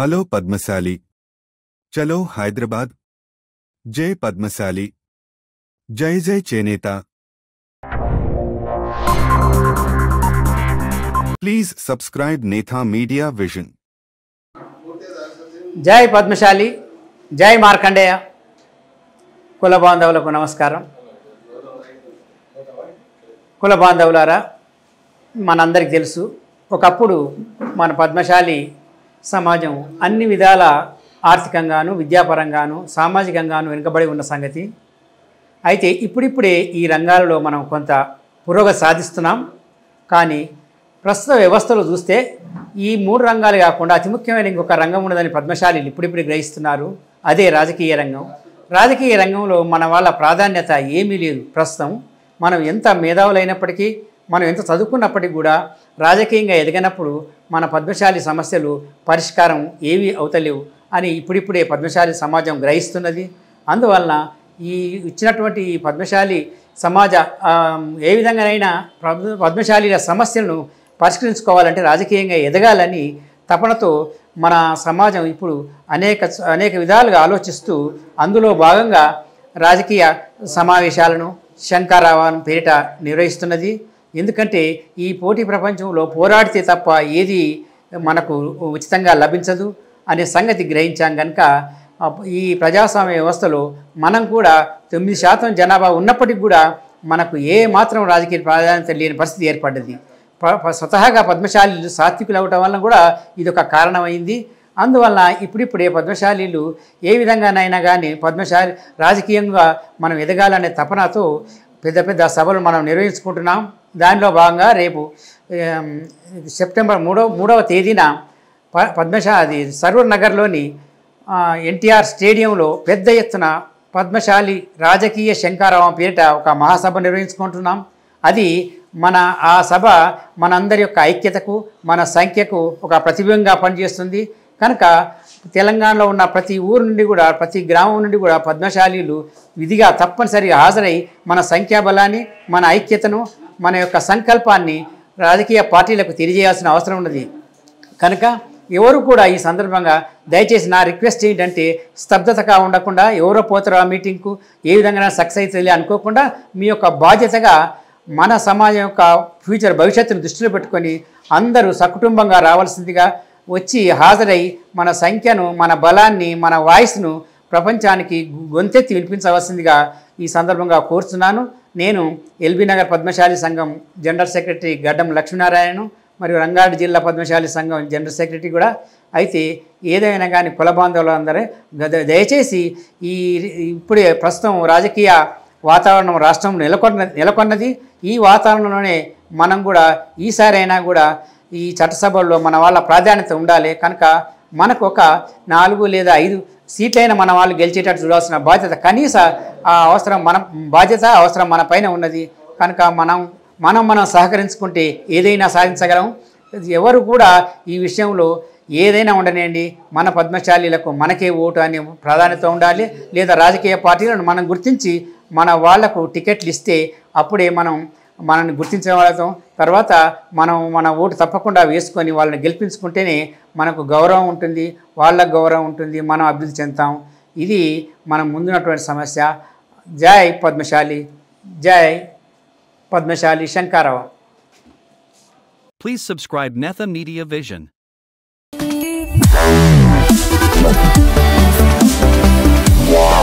hello Padmashali చలో హైదరాబాద్ జై పద్మశాలి జై జై చేనేత please subscribe Netha media vision జై పద్మశాలి జై మార్కండేయ కుల బాంధవులకు నమస్కారం కుల బాంధవులారా మనందరికి తెలుసు ఒకప్పుడు మన పద్మశాలి సమాజం అన్ని విధాల ఆర్థికంగాను విద్యాపరంగాను సామాజికంగాను వెనుకబడి ఉన్న సంగతి అయితే ఇప్పుడిప్పుడే ఈ రంగాలలో మనం కొంత పురోగతి సాధిస్తున్నాం కానీ ప్రస్తుత వ్యవస్థలు చూస్తే ఈ మూడు రంగాలు కాకుండా అతి ముఖ్యమైన ఇంకొక రంగం ఉన్నదని పద్మశాలీలు ఇప్పుడిప్పుడు గ్రహిస్తున్నారు అదే రాజకీయ రంగం రాజకీయ రంగంలో మన వాళ్ళ ప్రాధాన్యత ఏమీ లేదు ప్రస్తుతం మనం ఎంత మేధావులైనప్పటికీ మనం ఎంత చదువుకున్నప్పటికీ కూడా రాజకీయంగా ఎదిగినప్పుడు మన పద్మశాలి సమస్యలు పరిష్కారం ఏవి అవుతలేవు అని ఇప్పుడిప్పుడే పద్మశాలి సమాజం గ్రహిస్తున్నది అందువలన ఈ ఇచ్చినటువంటి ఈ పద్మశాలి సమాజ ఏ విధంగానైనా పద్మశాలీల సమస్యలను పరిష్కరించుకోవాలంటే రాజకీయంగా ఎదగాలని తపనతో మన సమాజం ఇప్పుడు అనేక అనేక విధాలుగా ఆలోచిస్తూ అందులో భాగంగా రాజకీయ సమావేశాలను శంకారావాన్ పేరిట నిర్వహిస్తున్నది ఎందుకంటే ఈ పోటీ ప్రపంచంలో పోరాడితే తప్ప ఏది మనకు ఉచితంగా లభించదు అనే సంగతి గ్రహించాం కనుక ఈ ప్రజాస్వామ్య వ్యవస్థలో మనం కూడా తొమ్మిది శాతం జనాభా ఉన్నప్పటికీ కూడా మనకు ఏ మాత్రం రాజకీయ ప్రాధాన్యత లేని పరిస్థితి ఏర్పడ్డది స్వతహాగా పద్మశాలీలు సాత్వికులు అవటం వలన కూడా ఇది ఒక కారణమైంది అందువల్ల ఇప్పుడిప్పుడే పద్మశాలీలు ఏ విధంగానైనా కానీ పద్మశాలి రాజకీయంగా మనం ఎదగాలనే తపనతో పెద్ద పెద్ద సభలు మనం నిర్వహించుకుంటున్నాం దానిలో భాగంగా రేపు సెప్టెంబర్ మూడవ మూడవ తేదీన ప పద్మశాలి సర్వర్ నగర్లోని ఎన్టీఆర్ స్టేడియంలో పెద్ద ఎత్తున పద్మశాలి రాజకీయ శంకారావం పేరిట ఒక మహాసభ నిర్వహించుకుంటున్నాం అది మన ఆ సభ మనందరి యొక్క ఐక్యతకు మన సంఖ్యకు ఒక ప్రతిబింబంగా పనిచేస్తుంది కనుక తెలంగాణలో ఉన్న ప్రతి ఊరు నుండి కూడా ప్రతి గ్రామం నుండి కూడా పద్మశాలీలు విధిగా తప్పనిసరిగా హాజరై మన సంఖ్యాబలాన్ని మన ఐక్యతను మన యొక్క సంకల్పాన్ని రాజకీయ పార్టీలకు తెలియజేయాల్సిన అవసరం ఉన్నది కనుక ఎవరు కూడా ఈ సందర్భంగా దయచేసి నా రిక్వెస్ట్ ఏంటంటే స్తబ్దతగా ఉండకుండా ఎవరో పోతారు ఆ మీటింగ్కు ఏ విధంగా సక్సెస్ అవుతుంది అనుకోకుండా మీ యొక్క బాధ్యతగా మన సమాజం యొక్క ఫ్యూచర్ భవిష్యత్తును దృష్టిలో పెట్టుకొని అందరూ సకుటుంబంగా రావాల్సిందిగా వచ్చి హాజరై మన సంఖ్యను మన బలాన్ని మన వాయిస్ను ప్రపంచానికి గొంతెత్తి వినిపించవలసిందిగా ఈ సందర్భంగా కోరుతున్నాను నేను ఎల్బీ నగర్ పద్మశాలి సంఘం జనరల్ సెక్రటరీ గడ్డం లక్ష్మీనారాయణ మరియు రంగారెడ్డి జిల్లా పద్మశాలి సంఘం జనరల్ సెక్రటరీ కూడా అయితే ఏదైనా కానీ కుల అందరూ దయచేసి ఈ ఇప్పుడే ప్రస్తుతం రాజకీయ వాతావరణం రాష్ట్రం నెలకొన్న నెలకొన్నది ఈ వాతావరణంలోనే మనం కూడా ఈసారైనా కూడా ఈ చట్టసభల్లో మన వాళ్ళ ప్రాధాన్యత ఉండాలి కనుక మనకు ఒక నాలుగు లేదా ఐదు సీట్లైన మన వాళ్ళు గెలిచేటట్టు చూడాల్సిన బాధ్యత కనీస అవసరం మన బాధ్యత అవసరం మన పైన ఉన్నది కనుక మనం మనం మనం సహకరించుకుంటే ఏదైనా సాధించగలం ఎవరు కూడా ఈ విషయంలో ఏదైనా ఉండనివ్వండి మన పద్మశాలీలకు మనకే ఓటు అనే ప్రాధాన్యత ఉండాలి లేదా రాజకీయ పార్టీలను మనం గుర్తించి మన వాళ్లకు టికెట్లు ఇస్తే అప్పుడే మనం మనల్ని గుర్తించిన వాళ్ళతో తర్వాత మనం మన ఓటు తప్పకుండా వేసుకొని వాళ్ళని గెలిపించుకుంటేనే మనకు గౌరవం ఉంటుంది వాళ్ళకు గౌరవం ఉంటుంది మనం అభివృద్ధి చెందుతాం ఇది మనం ముందున్నటువంటి సమస్య జై పద్మశాలి జై Padmashali Shankarao please subscribe Netha media vision